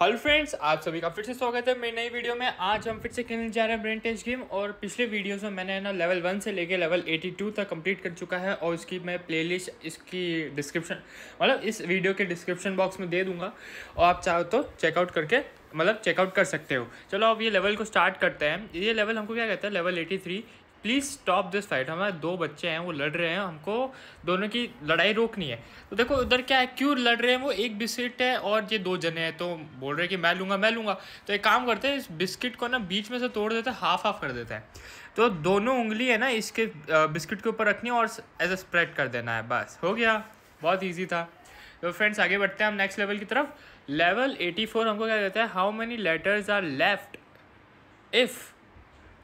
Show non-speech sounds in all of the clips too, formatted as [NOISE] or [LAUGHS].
hello friends आप सभी का फिर से स्वागत है मेरी नई वीडियो में आज हम फिर से खेलने जा रहे हैं ब्रेन टेस्ट गेम और पिछले वीडियोस में मैंने ना लेवल वन से लेके लेवल एटी टू तक कंप्लीट कर चुका है और इसकी मैं प्लेलिस्ट इसकी डिस्क्रिप्शन मतलब इस वीडियो के डिस्क्रिप्शन बॉक्स में दे दूंगा और आप चाहो तो चेकआउट करके मतलब चेकआउट कर सकते हो चलो अब ये लेवल को स्टार्ट करते हैं ये लेवल हमको क्या कहता है level eighty three please stop this fight हमारे दो बच्चे हैं वो लड़ रहे हैं हमको दोनों की लड़ाई रोकनी है तो देखो उधर क्या है क्यों लड़ रहे हैं वो एक बिस्किट है और ये दो जने हैं तो बोल रहे हैं कि मैं लूंगा मैं लूँगा तो एक काम करते हैं इस बिस्किट को ना बीच में से तोड़ देते हैं हाफ हाफ कर देते हैं तो दोनों उंगली है ना इसके बिस्किट के ऊपर रखनी है और एज ए स्प्रेड कर देना है बस हो गया बहुत ईजी था तो फ्रेंड्स आगे बढ़ते हैं हम नेक्स्ट लेवल की तरफ लेवल फोर हमको क्या कहते है how many letters are left if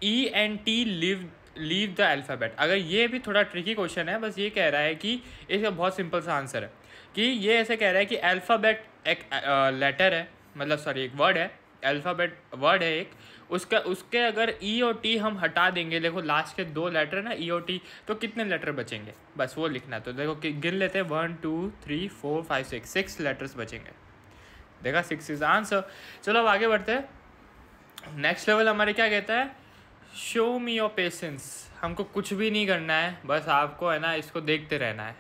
E and T live leave the alphabet अगर ये भी थोड़ा ट्रिकी क्वेश्चन है बस ये कह रहा है कि इसका बहुत सिंपल सा आंसर है कि ये ऐसे कह रहा है कि अल्फ़ाबेट एक लेटर है मतलब सॉरी एक वर्ड है अल्फ़ाबेट वर्ड है एक उसका उसके अगर ई e और टी हम हटा देंगे देखो लास्ट के दो लेटर ना ई e और टी तो कितने लेटर बचेंगे बस वो लिखना है तो देखो कि गिन लेते हैं one two three four five six six letters बचेंगे देखा सिक्स इज आंसर चलो अब आगे बढ़ते हैं नेक्स्ट लेवल हमारे क्या कहता है शो मी योर पेशेंस हमको कुछ भी नहीं करना है बस आपको है ना इसको देखते रहना है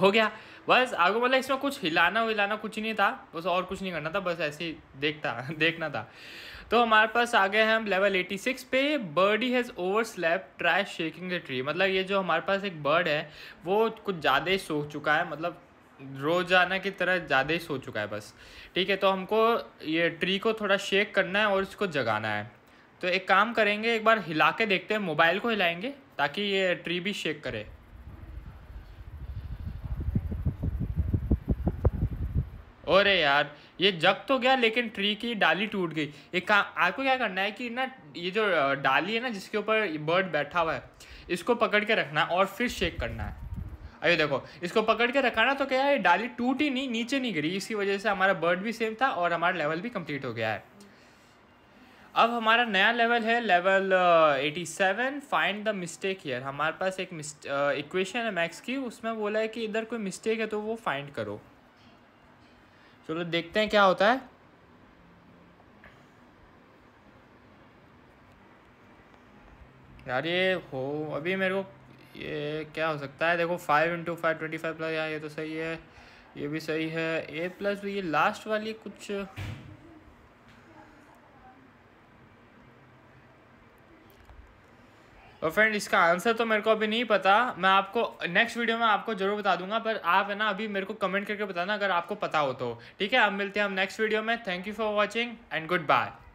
हो गया बस आपको मतलब इसमें कुछ हिलाना हिलाना कुछ नहीं था बस और कुछ नहीं करना था बस ऐसे ही देखता [LAUGHS] देखना था तो हमारे पास आ गए हैं हम लेवल 86 पे birdie has overslept try shaking the tree मतलब ये जो हमारे पास एक बर्ड है वो कुछ ज़्यादा ही सो चुका है मतलब रोजाना की तरह ज़्यादा ही सो चुका है बस ठीक है तो हमको ये ट्री को थोड़ा शेक करना है और इसको जगाना है तो एक काम करेंगे एक बार हिला के देखते हैं मोबाइल को हिलाएंगे ताकि ये ट्री भी शेक करे अरे यार ये जग तो गया लेकिन ट्री की डाली टूट गई एक काम आपको क्या करना है कि ना ये जो डाली है ना जिसके ऊपर बर्ड बैठा हुआ है इसको पकड़ के रखना है और फिर शेक करना है अरे देखो इसको पकड़ के रखा ना तो क्या है डाली टूटी नहीं नीचे नहीं गिरी इसी वजह से हमारा बर्ड भी सेम था और हमारा लेवल भी कंप्लीट हो गया है अब हमारा नया लेवल है level eighty seven find the mistake here हमारे पास एक इक्वेशन uh, है मैक्स की उसमें बोला है कि इधर कोई मिस्टेक है तो वो फाइंड करो चलो देखते हैं क्या होता है यार ये हो अभी मेरे को ये क्या हो सकता है देखो five into five twenty five plus यार ये तो सही है ये भी सही है ए प्लस भी ये लास्ट वाली कुछ और फ्रेंड इसका आंसर तो मेरे को अभी नहीं पता मैं आपको नेक्स्ट वीडियो में आपको जरूर बता दूंगा पर आप है ना अभी मेरे को कमेंट करके बताना अगर आपको पता हो तो ठीक है अब मिलते हैं हम नेक्स्ट वीडियो में thank you for watching and good bye